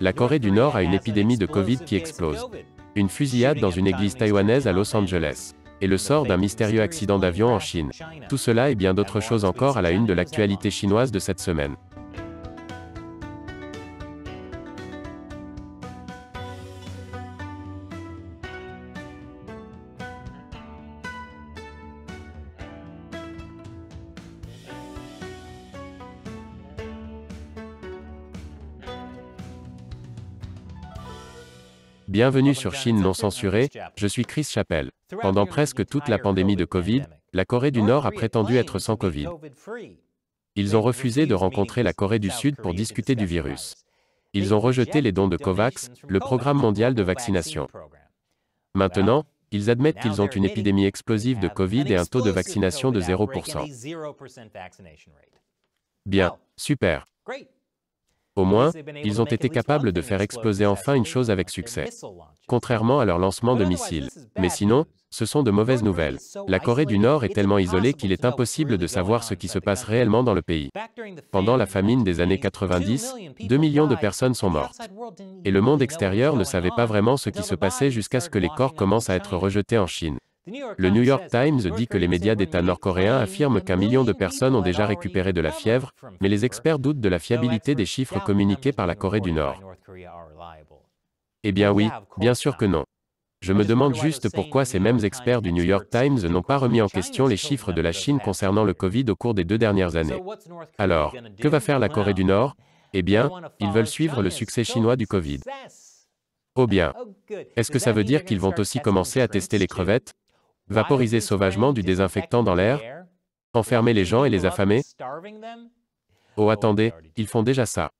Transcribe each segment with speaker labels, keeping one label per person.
Speaker 1: La Corée du Nord a une épidémie de Covid qui explose. Une fusillade dans une église taïwanaise à Los Angeles. Et le sort d'un mystérieux accident d'avion en Chine. Tout cela et bien d'autres choses encore à la une de l'actualité chinoise de cette semaine. Bienvenue sur Chine non censurée, je suis Chris Chappelle. Pendant presque toute la pandémie de Covid, la Corée du Nord a prétendu être sans Covid. Ils ont refusé de rencontrer la Corée du Sud pour discuter du virus. Ils ont rejeté les dons de COVAX, le programme mondial de vaccination. Maintenant, ils admettent qu'ils ont une épidémie explosive de Covid et un taux de vaccination de 0%. Bien, super. Au moins, ils ont été capables de faire exploser enfin une chose avec succès, contrairement à leur lancement de missiles. Mais sinon, ce sont de mauvaises nouvelles. La Corée du Nord est tellement isolée qu'il est impossible de savoir ce qui se passe réellement dans le pays. Pendant la famine des années 90, 2 millions de personnes sont mortes. Et le monde extérieur ne savait pas vraiment ce qui se passait jusqu'à ce que les corps commencent à être rejetés en Chine. Le New York Times dit que les médias d'État nord-coréens affirment qu'un million de personnes ont déjà récupéré de la fièvre, mais les experts doutent de la fiabilité des chiffres communiqués par la Corée du Nord. Eh bien oui, bien sûr que non. Je me demande juste pourquoi ces mêmes experts du New York Times n'ont pas remis en question les chiffres de la Chine concernant le Covid au cours des deux dernières années. Alors, que va faire la Corée du Nord Eh bien, ils veulent suivre le succès chinois du Covid. Oh bien. Est-ce que ça veut dire qu'ils vont aussi commencer à tester les crevettes Vaporiser sauvagement du désinfectant dans l'air Enfermer les gens et les affamer Oh attendez, ils font déjà ça.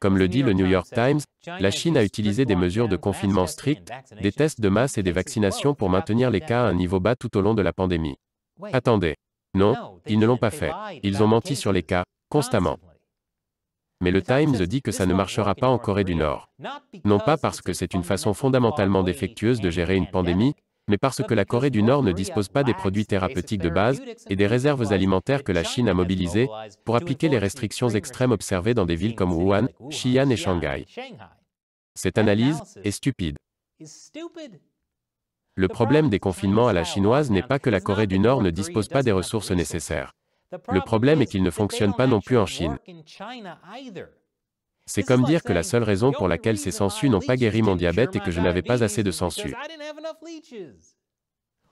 Speaker 1: Comme le dit le New York Times, la Chine a utilisé des mesures de confinement strictes, des tests de masse et des vaccinations pour maintenir les cas à un niveau bas tout au long de la pandémie. Attendez. Non, ils ne l'ont pas fait. Ils ont menti sur les cas, constamment. Mais le Times dit que ça ne marchera pas en Corée du Nord. Non pas parce que c'est une façon fondamentalement défectueuse de gérer une pandémie, mais parce que la Corée du Nord ne dispose pas des produits thérapeutiques de base et des réserves alimentaires que la Chine a mobilisées pour appliquer les restrictions extrêmes observées dans des villes comme Wuhan, Xi'an et Shanghai. Cette analyse est stupide. Le problème des confinements à la chinoise n'est pas que la Corée du Nord ne dispose pas des ressources nécessaires. Le problème est qu'ils ne fonctionnent pas non plus en Chine. C'est comme dire que la seule raison pour laquelle ces sangsues n'ont pas guéri mon diabète est que je n'avais pas assez de sangsues.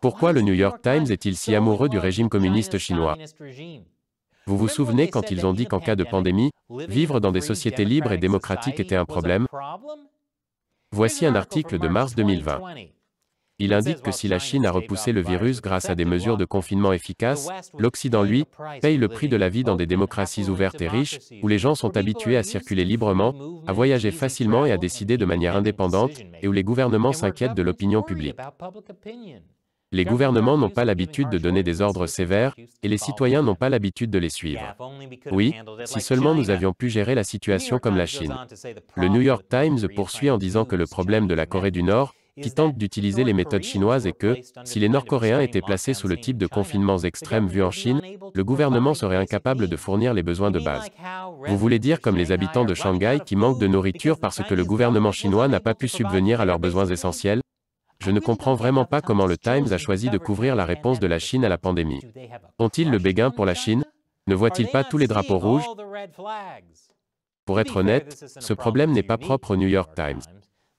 Speaker 1: Pourquoi le New York Times est-il si amoureux du régime communiste chinois Vous vous souvenez quand ils ont dit qu'en cas de pandémie, vivre dans des sociétés libres et démocratiques était un problème Voici un article de mars 2020. Il indique que si la Chine a repoussé le virus grâce à des mesures de confinement efficaces, l'Occident, lui, paye le prix de la vie dans des démocraties ouvertes et riches, où les gens sont habitués à circuler librement, à voyager facilement et à décider de manière indépendante, et où les gouvernements s'inquiètent de l'opinion publique. Les gouvernements n'ont pas l'habitude de donner des ordres sévères, et les citoyens n'ont pas l'habitude de les suivre. Oui, si seulement nous avions pu gérer la situation comme la Chine. Le New York Times poursuit en disant que le problème de la Corée du Nord, qui tente d'utiliser les méthodes chinoises et que, si les Nord-Coréens étaient placés sous le type de confinements extrêmes vus en Chine, le gouvernement serait incapable de fournir les besoins de base. Vous voulez dire comme les habitants de Shanghai qui manquent de nourriture parce que le gouvernement chinois n'a pas pu subvenir à leurs besoins essentiels je ne comprends vraiment pas comment le Times a choisi de couvrir la réponse de la Chine à la pandémie. Ont-ils le béguin pour la Chine Ne voient-ils pas tous les drapeaux rouges Pour être honnête, ce problème n'est pas propre au New York Times.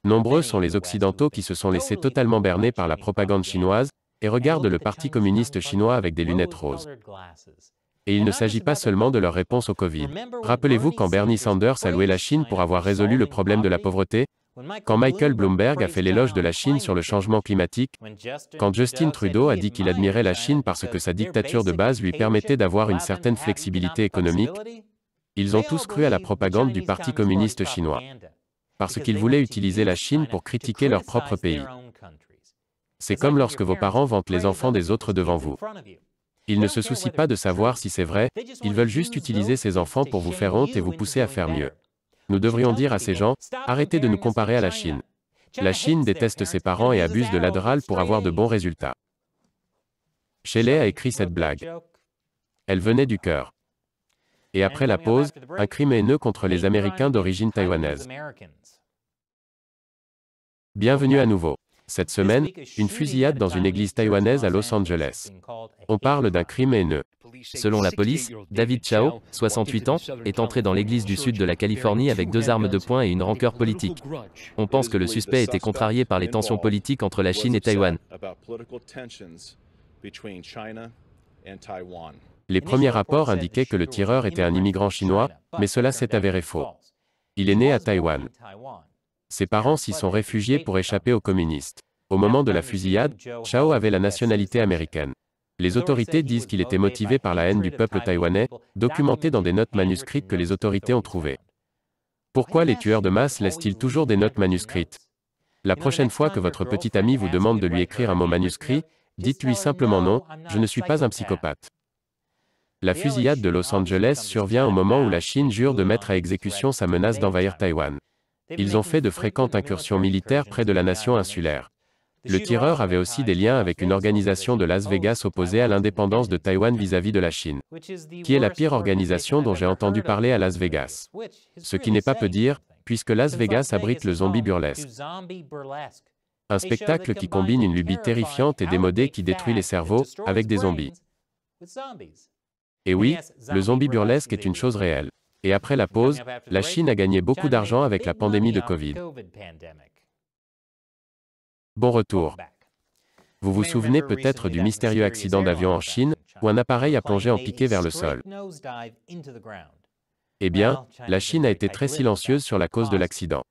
Speaker 1: Nombreux sont les Occidentaux qui se sont laissés totalement berner par la propagande chinoise, et regardent le Parti communiste chinois avec des lunettes roses. Et il ne s'agit pas seulement de leur réponse au Covid. Rappelez-vous quand Bernie Sanders a loué la Chine pour avoir résolu le problème de la pauvreté, quand Michael Bloomberg a fait l'éloge de la Chine sur le changement climatique, quand Justin Trudeau a dit qu'il admirait la Chine parce que sa dictature de base lui permettait d'avoir une certaine flexibilité économique, ils ont tous cru à la propagande du Parti communiste chinois parce qu'ils voulaient utiliser la Chine pour critiquer leur propre pays. C'est comme lorsque vos parents vantent les enfants des autres devant vous. Ils ne se soucient pas de savoir si c'est vrai, ils veulent juste utiliser ces enfants pour vous faire honte et vous pousser à faire mieux. Nous devrions dire à ces gens, arrêtez de nous comparer à la Chine. La Chine déteste ses parents et abuse de l'adral pour avoir de bons résultats. Shelley a écrit cette blague. Elle venait du cœur. Et après la pause, un crime haineux contre les Américains d'origine taïwanaise. Bienvenue à nouveau. Cette semaine, une fusillade dans une église taïwanaise à Los Angeles. On parle d'un crime haineux. Selon la police, David Chao, 68 ans, est entré dans l'église du sud de la Californie avec deux armes de poing et une rancœur politique. On pense que le suspect était contrarié par les tensions politiques entre la Chine et Taïwan.
Speaker 2: Les premiers rapports indiquaient
Speaker 1: que le tireur était un immigrant chinois, mais cela s'est avéré faux. Il est né à Taïwan. Ses parents s'y sont réfugiés pour échapper aux communistes. Au moment de la fusillade, Chao avait la nationalité américaine. Les autorités disent qu'il était motivé par la haine du peuple taïwanais, documenté dans des notes manuscrites que les autorités ont trouvées. Pourquoi les tueurs de masse laissent-ils toujours des notes manuscrites La prochaine fois que votre petit ami vous demande de lui écrire un mot manuscrit, dites-lui simplement non, je ne suis pas un psychopathe. La fusillade de Los Angeles survient au moment où la Chine jure de mettre à exécution sa menace d'envahir Taïwan. Ils ont fait de fréquentes incursions militaires près de la nation insulaire. Le tireur avait aussi des liens avec une organisation de Las Vegas opposée à l'indépendance de Taïwan vis-à-vis de la Chine, qui est la pire organisation dont j'ai entendu parler à Las Vegas. Ce qui n'est pas peu dire, puisque Las Vegas abrite le zombie burlesque. Un spectacle qui combine une lubie terrifiante et démodée qui détruit les cerveaux, avec des zombies. Et oui, le zombie burlesque est une chose réelle. Et après la pause, la Chine a gagné beaucoup d'argent avec la pandémie de Covid. Bon retour. Vous vous souvenez peut-être du mystérieux accident d'avion en Chine, où un appareil a plongé en piqué vers le sol. Eh bien, la Chine a été très silencieuse sur la cause de l'accident.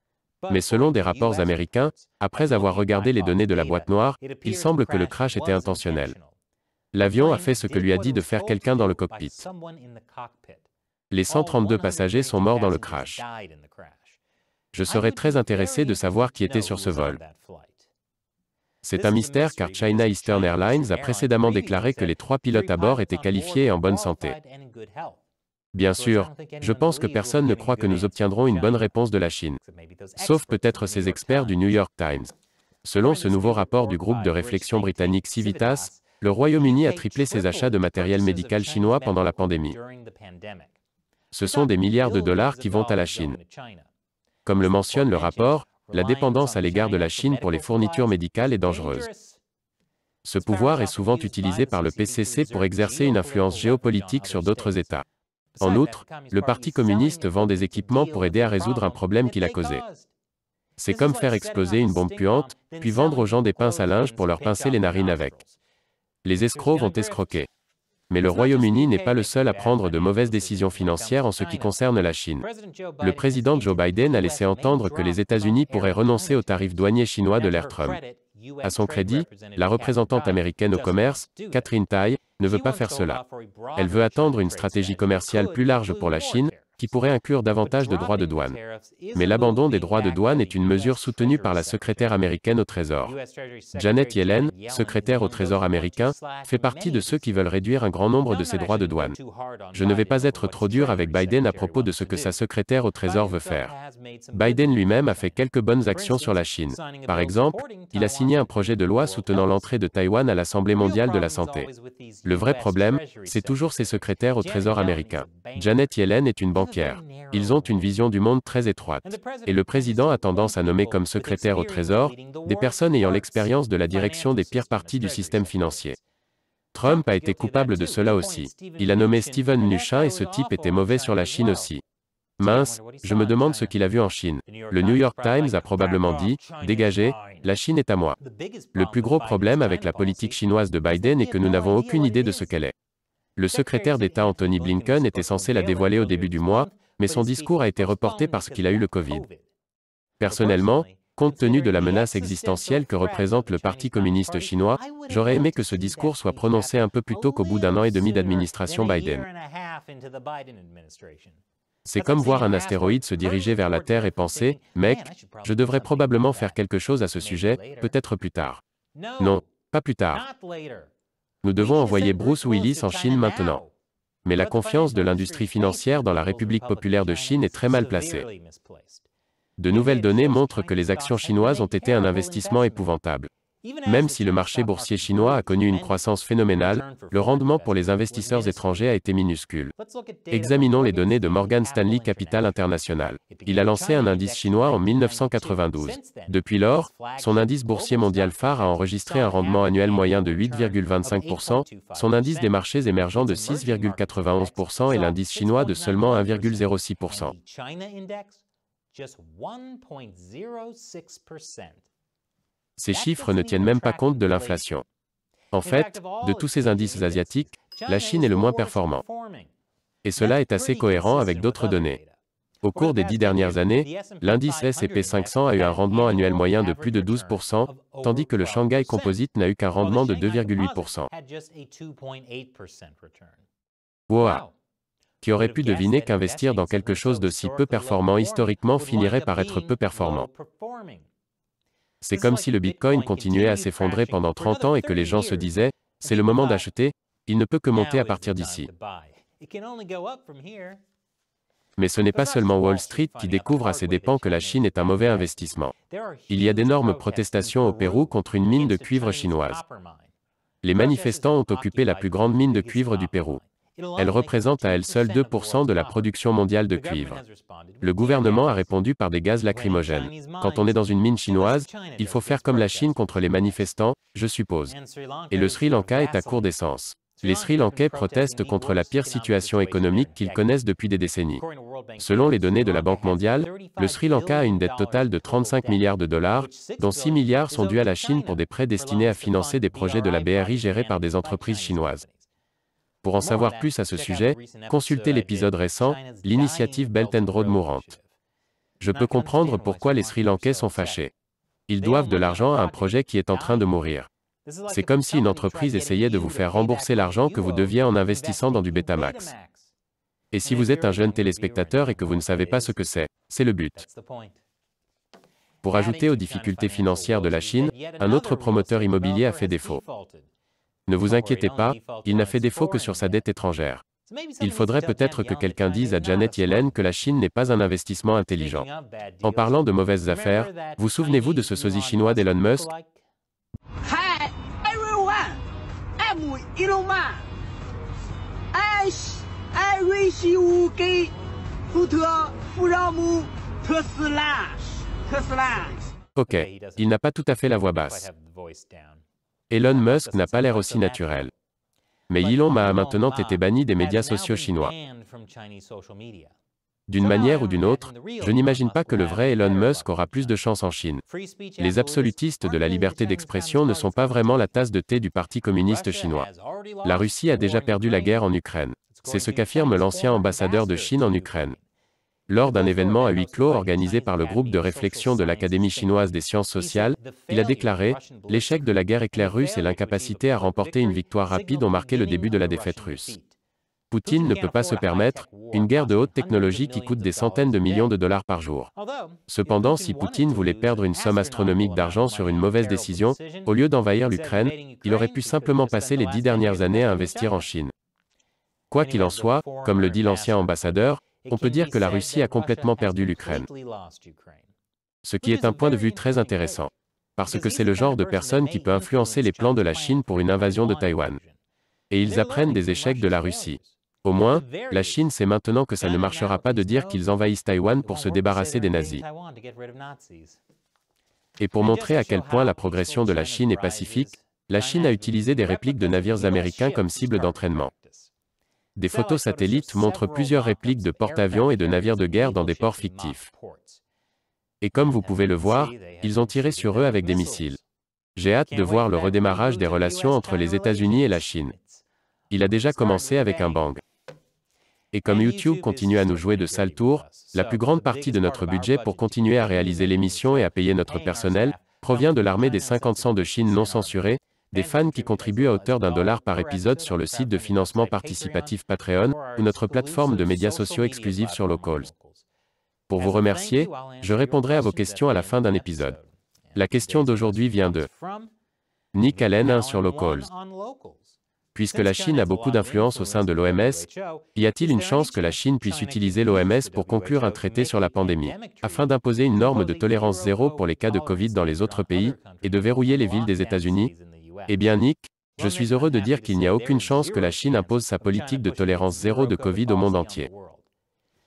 Speaker 1: Mais selon des rapports américains, après avoir regardé les données de la boîte noire, il semble que le crash était intentionnel. L'avion a fait ce que lui a dit de faire quelqu'un dans le cockpit. Les 132 passagers sont morts dans le crash. Je serais très intéressé de savoir qui était sur ce vol. C'est un mystère car China Eastern Airlines a précédemment déclaré que les trois pilotes à bord étaient qualifiés et en bonne santé. Bien sûr, je pense que personne ne croit que nous obtiendrons une bonne réponse de la Chine, sauf peut-être ces experts du New York Times. Selon ce nouveau rapport du groupe de réflexion britannique Civitas, le Royaume-Uni a triplé ses achats de matériel médical chinois pendant la pandémie. Ce sont des milliards de dollars qui vont à la Chine. Comme le mentionne le rapport, la dépendance à l'égard de la Chine pour les fournitures médicales est dangereuse. Ce pouvoir est souvent utilisé par le PCC pour exercer une influence géopolitique sur d'autres États. En outre, le Parti communiste vend des équipements pour aider à résoudre un problème qu'il a causé. C'est comme faire exploser une bombe puante, puis vendre aux gens des pinces à linge pour leur pincer les narines avec. Les escrocs vont escroquer. Mais le Royaume-Uni n'est pas le seul à prendre de mauvaises décisions financières en ce qui concerne la Chine. Le président Joe Biden a laissé entendre que les États-Unis pourraient renoncer aux tarifs douaniers chinois de l'ère Trump. À son crédit, la représentante américaine au commerce, Catherine Tai, ne veut pas faire cela. Elle veut attendre une stratégie commerciale plus large pour la Chine, qui pourrait inclure davantage de droits de douane. Mais l'abandon des droits de douane est une mesure soutenue par la secrétaire américaine au Trésor. Janet Yellen, secrétaire au Trésor américain, fait partie de ceux qui veulent réduire un grand nombre de ces droits de douane. Je ne vais pas être trop dur avec Biden à propos de ce que sa secrétaire au Trésor veut faire. Biden lui-même a fait quelques bonnes actions sur la Chine. Par exemple, il a signé un projet de loi soutenant l'entrée de Taïwan à l'Assemblée mondiale de la santé. Le vrai problème, c'est toujours ses secrétaires au Trésor américain. Janet Yellen est une banque ils ont une vision du monde très étroite. Et le président a tendance à nommer comme secrétaire au Trésor des personnes ayant l'expérience de la direction des pires parties du système financier. Trump a été coupable de cela aussi. Il a nommé Steven Mnuchin et ce type était mauvais sur la Chine aussi. Mince, je me demande ce qu'il a vu en Chine. Le New York Times a probablement dit, dégagez, la Chine est à moi. Le plus gros problème avec la politique chinoise de Biden est que nous n'avons aucune idée de ce qu'elle est. Le secrétaire d'État Anthony Blinken était censé la dévoiler au début du mois, mais son discours a été reporté parce qu'il a eu le Covid. Personnellement, compte tenu de la menace existentielle que représente le Parti communiste chinois, j'aurais aimé que ce discours soit prononcé un peu plus tôt qu'au bout d'un an et demi d'administration Biden. C'est comme voir un astéroïde se diriger vers la Terre et penser, mec, je devrais probablement faire quelque chose à ce sujet, peut-être plus tard. Non, pas plus tard. Nous devons envoyer Bruce Willis en Chine maintenant. Hein. Mais la confiance de l'industrie financière dans la République populaire de Chine est très mal placée. De nouvelles données montrent que les actions chinoises ont été un investissement épouvantable. Même si le marché boursier chinois a connu une croissance phénoménale, le rendement pour les investisseurs étrangers a été minuscule. Examinons les données de Morgan Stanley Capital International. Il a lancé un indice chinois en 1992. Depuis lors, son indice boursier mondial phare a enregistré un rendement annuel moyen de 8,25%, son indice des marchés émergents de 6,91% et l'indice chinois de seulement 1,06%. Ces chiffres ne tiennent même pas compte de l'inflation. En fait, de tous ces indices asiatiques, la Chine est le moins performant. Et cela est assez cohérent avec d'autres données. Au cours des dix dernières années, l'indice S&P 500 a eu un rendement annuel moyen de plus de 12%, tandis que le Shanghai Composite n'a eu qu'un rendement de 2,8%. Wow! Qui aurait pu deviner qu'investir dans quelque chose de si peu performant historiquement finirait par être peu performant c'est comme si le Bitcoin continuait à s'effondrer pendant 30 ans et que les gens se disaient, c'est le moment d'acheter, il ne peut que monter à partir d'ici. Mais ce n'est pas seulement Wall Street qui découvre à ses dépens que la Chine est un mauvais investissement. Il y a d'énormes protestations au Pérou contre une mine de cuivre chinoise. Les manifestants ont occupé la plus grande mine de cuivre du Pérou. Elle représente à elle seule 2% de la production mondiale de cuivre. Le gouvernement a répondu par des gaz lacrymogènes. Quand on est dans une mine chinoise, il faut faire comme la Chine contre les manifestants, je suppose. Et le Sri Lanka est à court d'essence. Les Sri Lankais protestent contre la pire situation économique qu'ils connaissent depuis des décennies. Selon les données de la Banque mondiale, le Sri Lanka a une dette totale de 35 milliards de dollars, dont 6 milliards sont dus à la Chine pour des prêts destinés à financer des projets de la BRI gérés par des entreprises chinoises. Pour en savoir plus à ce sujet, consultez l'épisode récent, l'initiative Belt and Road mourante. Je peux comprendre pourquoi les Sri Lankais sont fâchés. Ils doivent de l'argent à un projet qui est en train de mourir. C'est comme si une entreprise essayait de vous faire rembourser l'argent que vous deviez en investissant dans du Betamax. Et si vous êtes un jeune téléspectateur et que vous ne savez pas ce que c'est, c'est le but. Pour ajouter aux difficultés financières de la Chine, un autre promoteur immobilier a fait défaut. Ne vous inquiétez pas, il n'a fait défaut que sur sa dette étrangère. Il faudrait peut-être que quelqu'un dise à Janet Yellen que la Chine n'est pas un investissement intelligent. En parlant de mauvaises affaires, vous souvenez-vous de ce sosie chinois d'Elon Musk Ok, il n'a pas tout à fait la voix basse. Elon Musk n'a pas l'air aussi naturel. Mais Elon a maintenant été banni des médias sociaux chinois. D'une manière ou d'une autre, je n'imagine pas que le vrai Elon Musk aura plus de chance en Chine. Les absolutistes de la liberté d'expression ne sont pas vraiment la tasse de thé du Parti communiste chinois. La Russie a déjà perdu la guerre en Ukraine. C'est ce qu'affirme l'ancien ambassadeur de Chine en Ukraine. Lors d'un événement à huis clos organisé par le groupe de réflexion de l'Académie chinoise des sciences sociales, il a déclaré L'échec de la guerre éclair russe et l'incapacité à remporter une victoire rapide ont marqué le début de la défaite russe. Poutine ne peut pas se permettre une guerre de haute technologie qui coûte des centaines de millions de dollars par jour. Cependant, si Poutine voulait perdre une somme astronomique d'argent sur une mauvaise décision, au lieu d'envahir l'Ukraine, il aurait pu simplement passer les dix dernières années à investir en Chine. Quoi qu'il en soit, comme le dit l'ancien ambassadeur, on peut dire que la Russie a complètement perdu l'Ukraine. Ce qui est un point de vue très intéressant. Parce que c'est le genre de personne qui peut influencer les plans de la Chine pour une invasion de Taïwan. Et ils apprennent des échecs de la Russie. Au moins, la Chine sait maintenant que ça ne marchera pas de dire qu'ils envahissent Taïwan pour se débarrasser des nazis. Et pour montrer à quel point la progression de la Chine est pacifique, la Chine a utilisé des répliques de navires américains comme cible d'entraînement. Des photos satellites montrent plusieurs répliques de porte-avions et de navires de guerre dans des ports fictifs. Et comme vous pouvez le voir, ils ont tiré sur eux avec des missiles. J'ai hâte de voir le redémarrage des relations entre les États-Unis et la Chine. Il a déjà commencé avec un bang. Et comme YouTube continue à nous jouer de sales tours, la plus grande partie de notre budget pour continuer à réaliser l'émission et à payer notre personnel, provient de l'armée des 50 cents de Chine non censurée, des fans qui contribuent à hauteur d'un dollar par épisode sur le site de financement participatif Patreon, ou notre plateforme de médias sociaux exclusifs sur Locals. Pour vous remercier, je répondrai à vos questions à la fin d'un épisode. La question d'aujourd'hui vient de Nick Allen sur Locals. Puisque la Chine a beaucoup d'influence au sein de l'OMS, y a-t-il une chance que la Chine puisse utiliser l'OMS pour conclure un traité sur la pandémie, afin d'imposer une norme de tolérance zéro pour les cas de Covid dans les autres pays, et de verrouiller les villes des États-Unis, eh bien Nick, je suis heureux de dire qu'il n'y a aucune chance que la Chine impose sa politique de tolérance zéro de Covid au monde entier.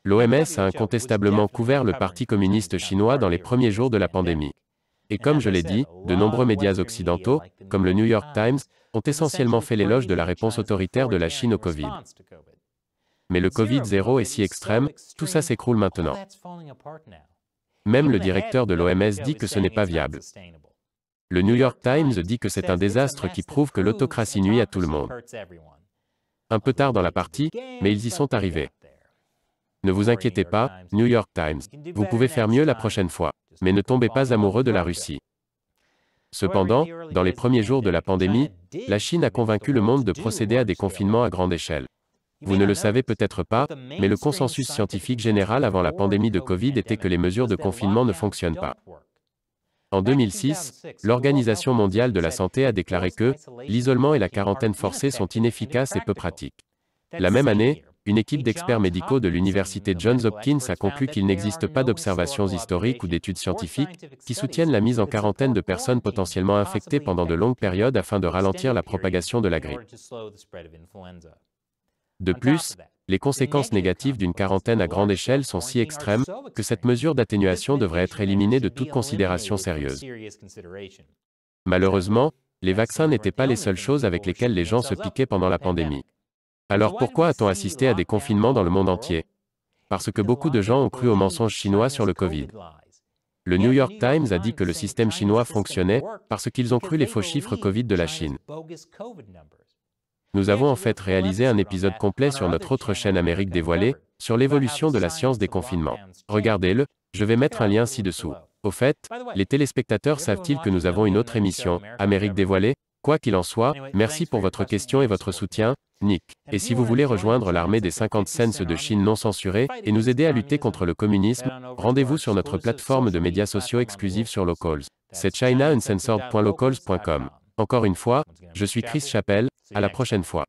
Speaker 1: L'OMS a incontestablement couvert le Parti communiste chinois dans les premiers jours de la pandémie. Et comme je l'ai dit, de nombreux médias occidentaux, comme le New York Times, ont essentiellement fait l'éloge de la réponse autoritaire de la Chine au Covid. Mais le covid zéro est si extrême, tout ça s'écroule maintenant. Même le directeur de l'OMS dit que ce n'est pas viable. Le New York Times dit que c'est un désastre qui prouve que l'autocratie nuit à tout le monde. Un peu tard dans la partie, mais ils y sont arrivés. Ne vous inquiétez pas, New York Times. Vous pouvez faire mieux la prochaine fois. Mais ne tombez pas amoureux de la Russie. Cependant, dans les premiers jours de la pandémie, la Chine a convaincu le monde de procéder à des confinements à grande échelle. Vous ne le savez peut-être pas, mais le consensus scientifique général avant la pandémie de Covid était que les mesures de confinement ne fonctionnent pas. En 2006, l'Organisation mondiale de la santé a déclaré que l'isolement et la quarantaine forcée sont inefficaces et peu pratiques. La même année, une équipe d'experts médicaux de l'université Johns Hopkins a conclu qu'il n'existe pas d'observations historiques ou d'études scientifiques qui soutiennent la mise en quarantaine de personnes potentiellement infectées pendant de longues périodes afin de ralentir la propagation de la grippe. De plus, les conséquences négatives d'une quarantaine à grande échelle sont si extrêmes que cette mesure d'atténuation devrait être éliminée de toute considération sérieuse. Malheureusement, les vaccins n'étaient pas les seules choses avec lesquelles les gens se piquaient pendant la pandémie. Alors pourquoi a-t-on assisté à des confinements dans le monde entier Parce que beaucoup de gens ont cru aux mensonges chinois sur le Covid. Le New York Times a dit que le système chinois fonctionnait parce qu'ils ont cru les faux chiffres Covid de la Chine. Nous avons en fait réalisé un épisode complet sur notre autre chaîne Amérique dévoilée, sur l'évolution de la science des confinements. Regardez-le, je vais mettre un lien ci-dessous. Au fait, les téléspectateurs savent-ils que nous avons une autre émission, Amérique dévoilée Quoi qu'il en soit, merci pour votre question et votre soutien, Nick. Et si vous voulez rejoindre l'armée des 50 cents de Chine non censurée et nous aider à lutter contre le communisme, rendez-vous sur notre plateforme de médias sociaux exclusifs sur Locals. C'est chinauncensored.locals.com. Encore une fois, je suis Chris Chappelle, à la prochaine fois.